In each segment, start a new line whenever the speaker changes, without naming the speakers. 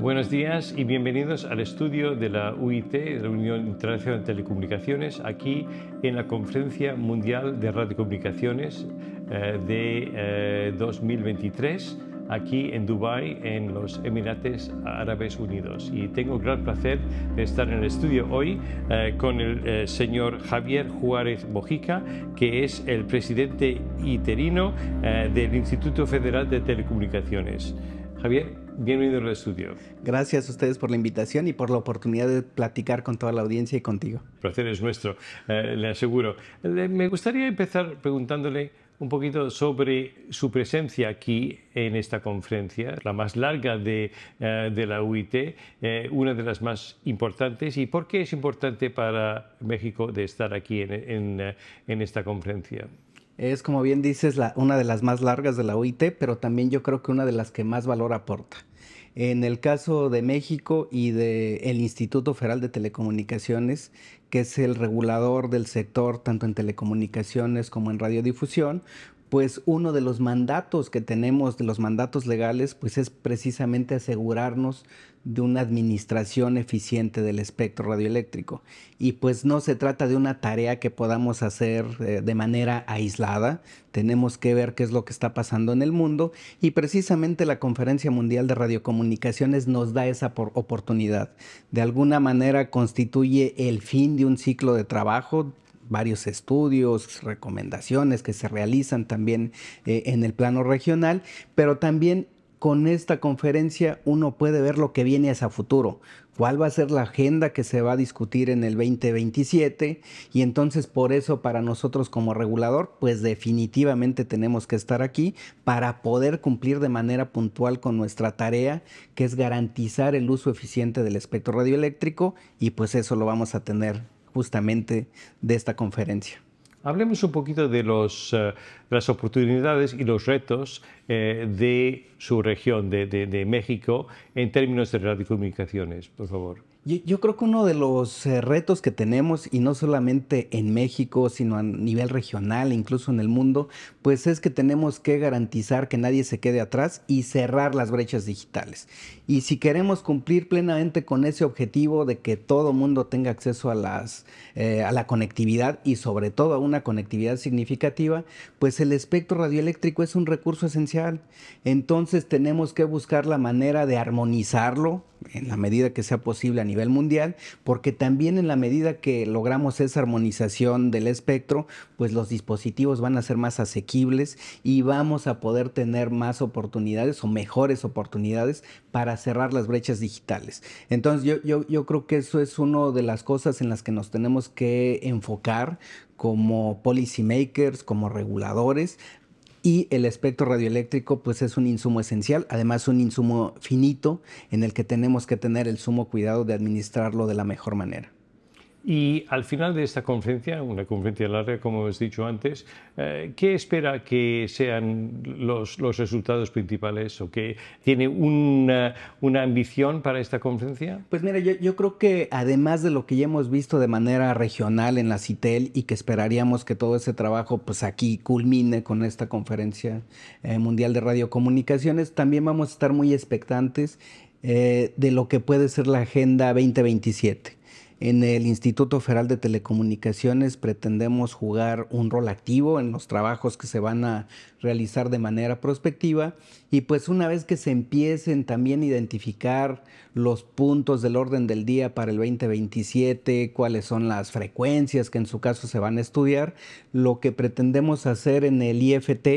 Buenos días y bienvenidos al estudio de la UIT, la Unión Internacional de Telecomunicaciones, aquí en la Conferencia Mundial de Radiocomunicaciones eh, de 2023, eh, aquí en Dubái, en los Emirates Árabes Unidos. Y tengo el gran placer de estar en el estudio hoy eh, con el señor Javier Juárez Mojica, que es el presidente interino del Instituto Federal de Telecomunicaciones. Javier, bienvenido al estudio.
Gracias a ustedes por la invitación y por la oportunidad de platicar con toda la audiencia y contigo.
El placer es nuestro, eh, le aseguro. me gustaría empezar preguntándole un poquito sobre su presencia aquí en esta conferencia, la más larga de, eh, de la UIT, eh, una de las más importantes, y por qué es importante para México de estar aquí en, en esta conferencia.
Es como bien dices, la, una de las más largas de la OIT, pero también yo creo que una de las que más valor aporta. En el caso de México y del el Instituto Federal de Telecomunicaciones, que es el regulador del sector tanto en telecomunicaciones como en radiodifusión, pues uno de los mandatos que tenemos, de los mandatos legales, pues es precisamente asegurarnos de una administración eficiente del espectro radioeléctrico. Y pues no se trata de una tarea que podamos hacer eh, de manera aislada, tenemos que ver qué es lo que está pasando en el mundo y precisamente la Conferencia Mundial de Radiocomunicaciones nos da esa oportunidad. De alguna manera constituye el fin de un ciclo de trabajo varios estudios, recomendaciones que se realizan también eh, en el plano regional, pero también con esta conferencia uno puede ver lo que viene hacia futuro, cuál va a ser la agenda que se va a discutir en el 2027 y entonces por eso para nosotros como regulador pues definitivamente tenemos que estar aquí para poder cumplir de manera puntual con nuestra tarea que es garantizar el uso eficiente del espectro radioeléctrico y pues eso lo vamos a tener justamente de esta conferencia.
Hablemos un poquito de, eh, las oportunidades y los retos eh, de su región, de, de México, en términos de radiocomunicaciones, por favor.
Yo, creo que uno de los eh, retos que tenemos, y no solamente en México, sino a nivel regional, incluso en el mundo, pues es que tenemos que garantizar que nadie se quede atrás y cerrar las brechas digitales. Y si queremos cumplir plenamente con ese objetivo de que todo mundo tenga acceso a, eh, a la conectividad y sobre todo a una conectividad significativa, pues el espectro radioeléctrico es un recurso esencial. Entonces tenemos que buscar la manera de armonizarlo, en la medida que sea posible a nivel mundial, porque también en la medida que logramos esa armonización del espectro, pues los dispositivos van a ser más asequibles y vamos a poder tener más oportunidades o mejores oportunidades para cerrar las brechas digitales. Entonces yo, creo que eso es una de las cosas en las que nos tenemos que enfocar como policymakers, como reguladores, y el espectro radioeléctrico pues es un insumo esencial, además un insumo finito en el que tenemos que tener el sumo cuidado de administrarlo de la mejor manera.
Y al final de esta conferencia, una conferencia larga, como hemos dicho antes, eh, ¿qué espera que sean los, resultados principales o que tiene una, ambición para esta conferencia?
Pues mira, yo, creo que además de lo que ya hemos visto de manera regional en la CITEL y que esperaríamos que todo ese trabajo pues aquí culmine con esta conferencia eh, mundial de radiocomunicaciones, también vamos a estar muy expectantes eh, de lo que puede ser la Agenda 2027 en el Instituto Federal de Telecomunicaciones pretendemos jugar un rol activo en los trabajos que se van a realizar de manera prospectiva y pues una vez que se empiecen también a identificar los puntos del orden del día para el 2027, cuáles son las frecuencias que en su caso se van a estudiar, lo que pretendemos hacer en el IFT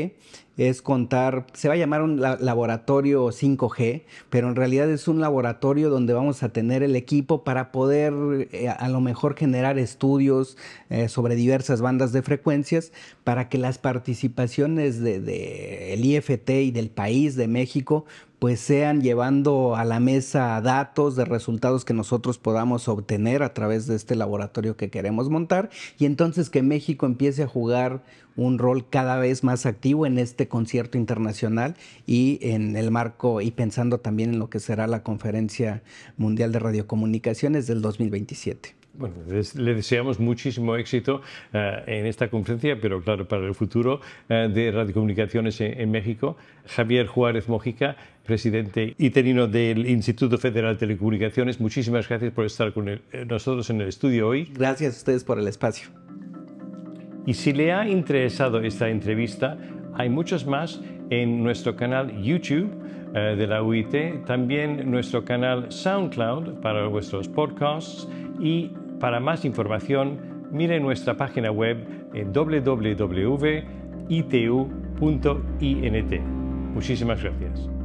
es contar, se va a llamar un laboratorio 5G, pero en realidad es un laboratorio donde vamos a tener el equipo para poder eh, a lo mejor generar estudios eh, sobre diversas bandas de frecuencias para que las participaciones del de, IFT y del país de México pues sean llevando a la mesa datos de resultados que nosotros podamos obtener a través de este laboratorio que queremos montar y entonces que México empiece a jugar un rol cada vez más activo en este concierto internacional y en el marco y pensando también en lo que será la Conferencia Mundial de Radiocomunicaciones del
2027 bueno, le deseamos muchísimo éxito eh, en esta conferencia, pero claro, para el futuro eh, de radiocomunicaciones en, México. Javier Juárez Mojica, presidente y interino del Instituto Federal de Telecomunicaciones, muchísimas gracias por estar con eh, nosotros en el estudio hoy. Gracias a ustedes por el espacio. Y si le ha interesado esta entrevista, hay muchos más en nuestro canal YouTube de la UIT, también nuestro canal SoundCloud para vuestros podcasts y para más información, mire nuestra página web en www.itu.int. Muchísimas gracias.